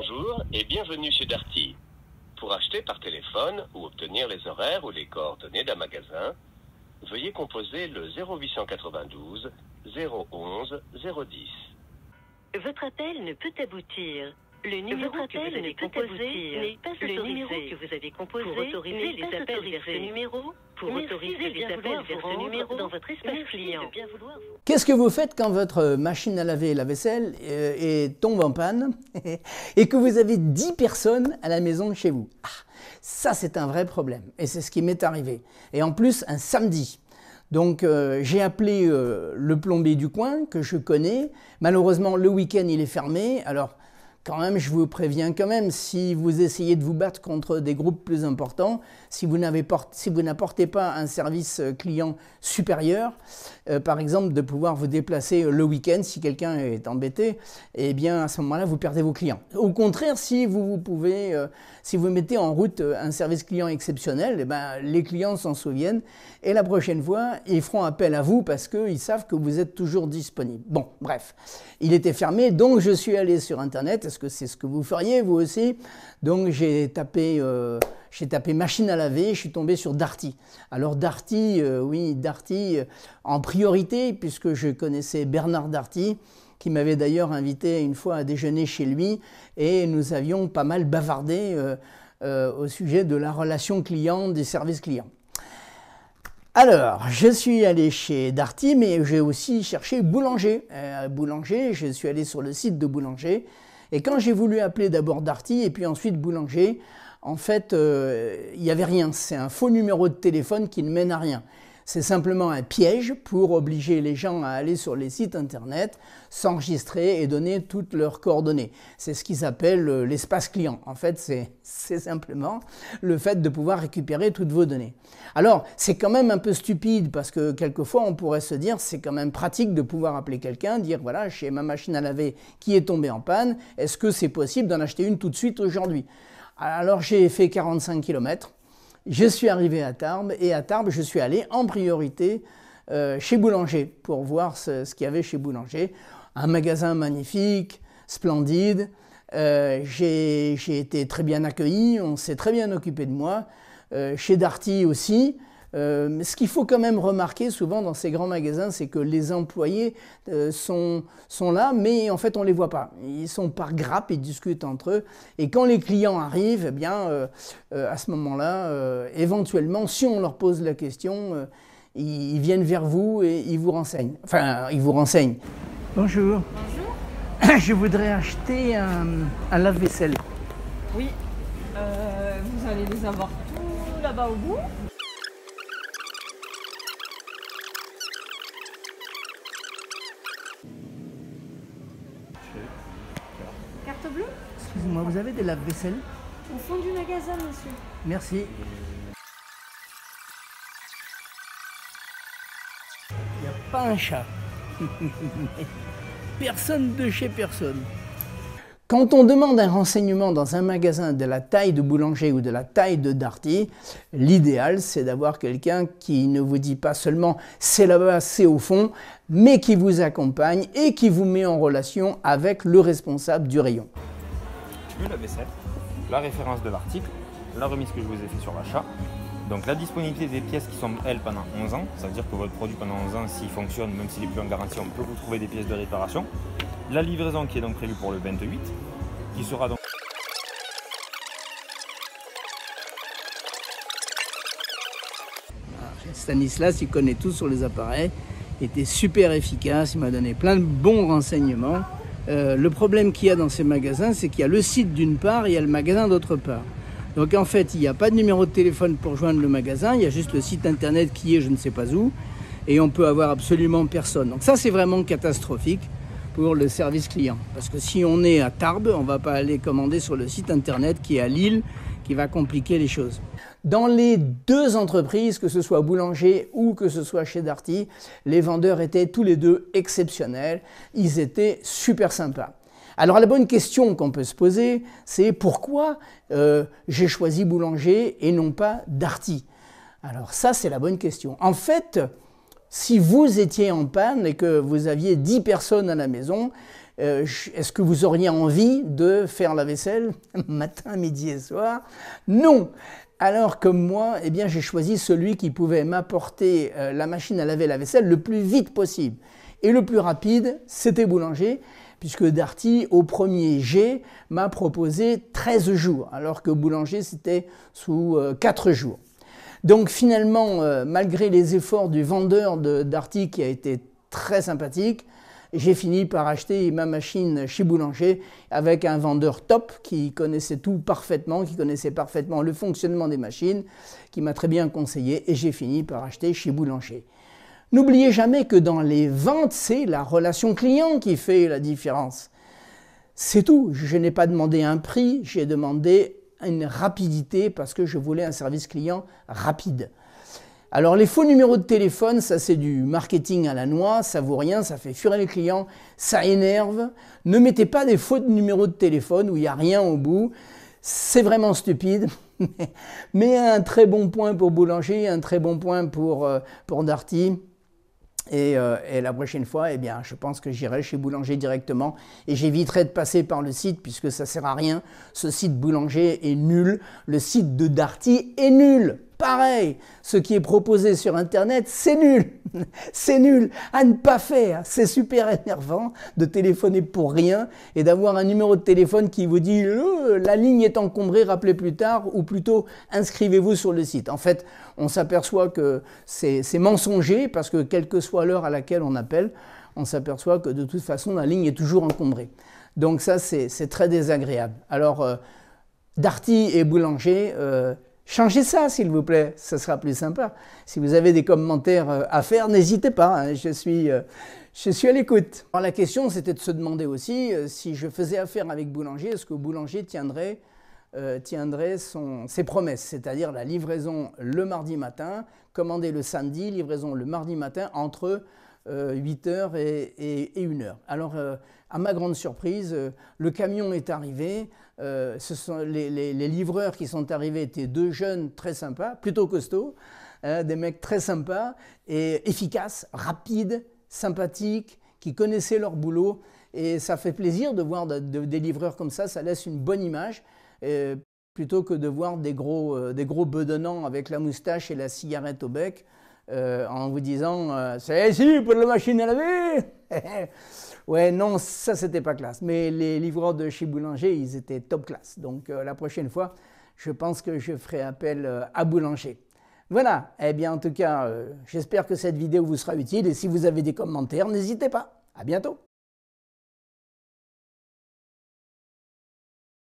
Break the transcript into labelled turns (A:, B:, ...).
A: Bonjour et bienvenue chez Darty. Pour acheter par téléphone ou obtenir les horaires ou les coordonnées d'un magasin, veuillez composer le 0892 011 010. Votre appel ne peut aboutir. Le numéro que vous avez composé, n'est pas le numéro que vous avez composé pour autoriser les appels vers ce numéro. Pour autoriser les appels vers ce numéro dans votre espace client. Qu'est-ce que vous faites quand votre machine à laver et la vaisselle euh, et tombe en panne et que vous avez 10 personnes à la maison chez vous ah, Ça, c'est un vrai problème et c'est ce qui m'est arrivé. Et en plus, un samedi. Donc euh, j'ai appelé euh, le plombier du coin que je connais. Malheureusement, le week-end, il est fermé. Alors quand même, je vous préviens quand même, si vous essayez de vous battre contre des groupes plus importants, si vous n'apportez si pas un service euh, client supérieur, euh, par exemple de pouvoir vous déplacer euh, le week-end si quelqu'un est embêté, et eh bien à ce moment-là, vous perdez vos clients. Au contraire, si vous, vous pouvez, si vous mettez en route un service client exceptionnel, eh ben, les clients s'en souviennent et la prochaine fois, ils feront appel à vous parce qu'ils savent que vous êtes toujours disponible. Bon, bref, il était fermé, donc je suis allé sur Internet que c'est ce que vous feriez vous aussi. Donc euh, j'ai tapé, machine à laver, je suis tombé sur Darty. Alors Darty, euh, oui, Darty euh, en priorité, puisque je connaissais Bernard Darty, qui m'avait d'ailleurs invité une fois à déjeuner chez lui, et nous avions pas mal bavardé au sujet de la relation client, des services clients. Alors, je suis allé chez Darty, mais j'ai aussi cherché boulanger. boulanger, je suis allé sur le site de Boulanger et quand j'ai voulu appeler d'abord Darty et puis ensuite Boulanger, en fait, euh, il n'y avait rien. C'est un faux numéro de téléphone qui ne mène à rien. C'est simplement un piège pour obliger les gens à aller sur les sites Internet, s'enregistrer et donner toutes leurs coordonnées. C'est ce qu'ils appellent euh, l'espace client. En fait, c'est simplement le fait de pouvoir récupérer toutes vos données. Alors, c'est quand même un peu stupide parce que quelquefois, on pourrait se dire, c'est quand même pratique de pouvoir appeler quelqu'un, dire, voilà, j'ai ma machine à laver qui est tombée en panne, est-ce que c'est possible d'en acheter une tout de suite aujourd'hui alors j'ai fait 45 km je suis arrivé à Tarbes et à Tarbes, je suis allé en priorité euh, chez Boulanger pour voir ce, qu'il y avait chez Boulanger. Un magasin magnifique, splendide. Euh, j'ai été très bien accueilli, on s'est très bien occupé de moi. Euh, chez Darty aussi, euh, ce qu'il faut quand même remarquer souvent dans ces grands magasins, c'est que les employés euh, sont, là, mais en fait on ne les voit pas. Ils sont par grappe, ils discutent entre eux. Et quand les clients arrivent, eh bien, euh, à ce moment-là, éventuellement, si on leur pose la question, ils, viennent vers vous et ils vous renseignent. Enfin, ils vous renseignent. Bonjour. Bonjour. Je voudrais acheter un, un lave-vaisselle. Oui. vous allez les avoir tout là-bas au bout. Carte bleue Excusez-moi, vous avez des lave-vaisselle Au fond du magasin, monsieur. Merci. Il n'y a pas un chat. personne de chez personne. Quand on demande un renseignement dans un magasin de la taille de boulanger ou de la taille de darty, l'idéal c'est d'avoir quelqu'un qui ne vous dit pas seulement c'est là-bas, c'est au fond, mais qui vous accompagne et qui vous met en relation avec le responsable du rayon. la vaisselle, la référence de l'article, la remise que je vous ai fait sur l'achat, donc la disponibilité des pièces qui sont, elles, pendant 11 ans, ça veut dire que votre produit pendant 11 ans, s'il fonctionne, même s'il n'est plus en garantie, on peut vous trouver des pièces de réparation. La livraison qui est donc prévue pour le 28, qui sera donc... Ah, Stanislas, il connaît tout sur les appareils, il était super efficace, il m'a donné plein de bons renseignements. Euh, le problème qu'il y a dans ces magasins, c'est qu'il y a le site d'une part et il y a le magasin d'autre part. Donc en fait, il n'y a pas de numéro de téléphone pour joindre le magasin, il y a juste le site internet qui est je ne sais pas où, et on peut avoir absolument personne. Donc ça, c'est vraiment catastrophique pour le service client. Parce que si on est à Tarbes, on va pas aller commander sur le site internet qui est à Lille, qui va compliquer les choses. Dans les deux entreprises, que ce soit Boulanger ou que ce soit chez Darty, les vendeurs étaient tous les deux exceptionnels. Ils étaient super sympas. Alors la bonne question qu'on peut se poser, c'est pourquoi euh, j'ai choisi Boulanger et non pas Darty Alors ça, c'est la bonne question. En fait, si vous étiez en panne et que vous aviez 10 personnes à la maison, euh, est-ce que vous auriez envie de faire la vaisselle matin, midi et soir Non alors que moi, eh bien, j'ai choisi celui qui pouvait m'apporter euh, la machine à laver la vaisselle le plus vite possible. Et le plus rapide, c'était Boulanger, puisque Darty, au premier G, m'a proposé 13 jours, alors que Boulanger, c'était sous 4 euh, jours. Donc finalement, euh, malgré les efforts du vendeur d'articles qui a été très sympathique, j'ai fini par acheter ma machine chez Boulanger avec un vendeur top qui connaissait tout parfaitement, qui connaissait parfaitement le fonctionnement des machines, qui m'a très bien conseillé et j'ai fini par acheter chez Boulanger. N'oubliez jamais que dans les ventes, c'est la relation client qui fait la différence. C'est tout. Je n'ai pas demandé un prix, j'ai demandé une rapidité parce que je voulais un service client rapide. Alors les faux numéros de téléphone, ça c'est du marketing à la noix, ça vaut rien, ça fait fuir les clients, ça énerve. Ne mettez pas des faux numéros de téléphone où il n'y a rien au bout. C'est vraiment stupide. Mais un très bon point pour Boulanger, un très bon point pour, euh, pour Darty. Euh, et, la prochaine fois, eh bien, je pense que j'irai chez Boulanger directement et j'éviterai de passer par le site puisque ça sert à rien. Ce site Boulanger est nul. Le site de Darty est nul. Pareil, ce qui est proposé sur Internet, c'est nul. c'est nul à ne pas faire. C'est super énervant de téléphoner pour rien et d'avoir un numéro de téléphone qui vous dit la ligne est encombrée, rappelez plus tard, ou plutôt inscrivez-vous sur le site. En fait, on s'aperçoit que c'est mensonger parce que quelle que soit l'heure à laquelle on appelle, on s'aperçoit que de toute façon, la ligne est toujours encombrée. Donc ça, c'est très désagréable. Alors, euh, Darty et Boulanger, euh, changez ça, s'il vous plaît. Ça sera plus sympa. Si vous avez des commentaires euh, à faire, n'hésitez pas. Hein. Je suis... Je suis à l'écoute. Alors la question, c'était de se demander aussi euh, si je faisais affaire avec Boulanger, est-ce que Boulanger tiendrait, euh, tiendrait ses promesses, c'est-à-dire la livraison le mardi matin, commander le samedi, livraison le mardi matin entre 8h euh, et, 1h. Alors, à ma grande surprise, le camion est arrivé. les, livreurs qui sont arrivés étaient deux jeunes très sympas, plutôt costauds, hein, des mecs très sympas et efficaces, rapides sympathiques, qui connaissaient leur boulot. Et ça fait plaisir de voir des livreurs comme ça, ça laisse une bonne image, euh, plutôt que de voir des gros, euh, des gros bedonnants avec la moustache et la cigarette au bec, euh, en vous disant C'est ici pour la machine à laver Ouais, non, ça c'était pas classe. Mais les livreurs de chez Boulanger, ils étaient top classe. Donc la prochaine fois, je pense que je ferai appel à Boulanger. Voilà, eh bien en tout cas, euh, j'espère que cette vidéo vous sera utile et si vous avez des commentaires, n'hésitez pas. À bientôt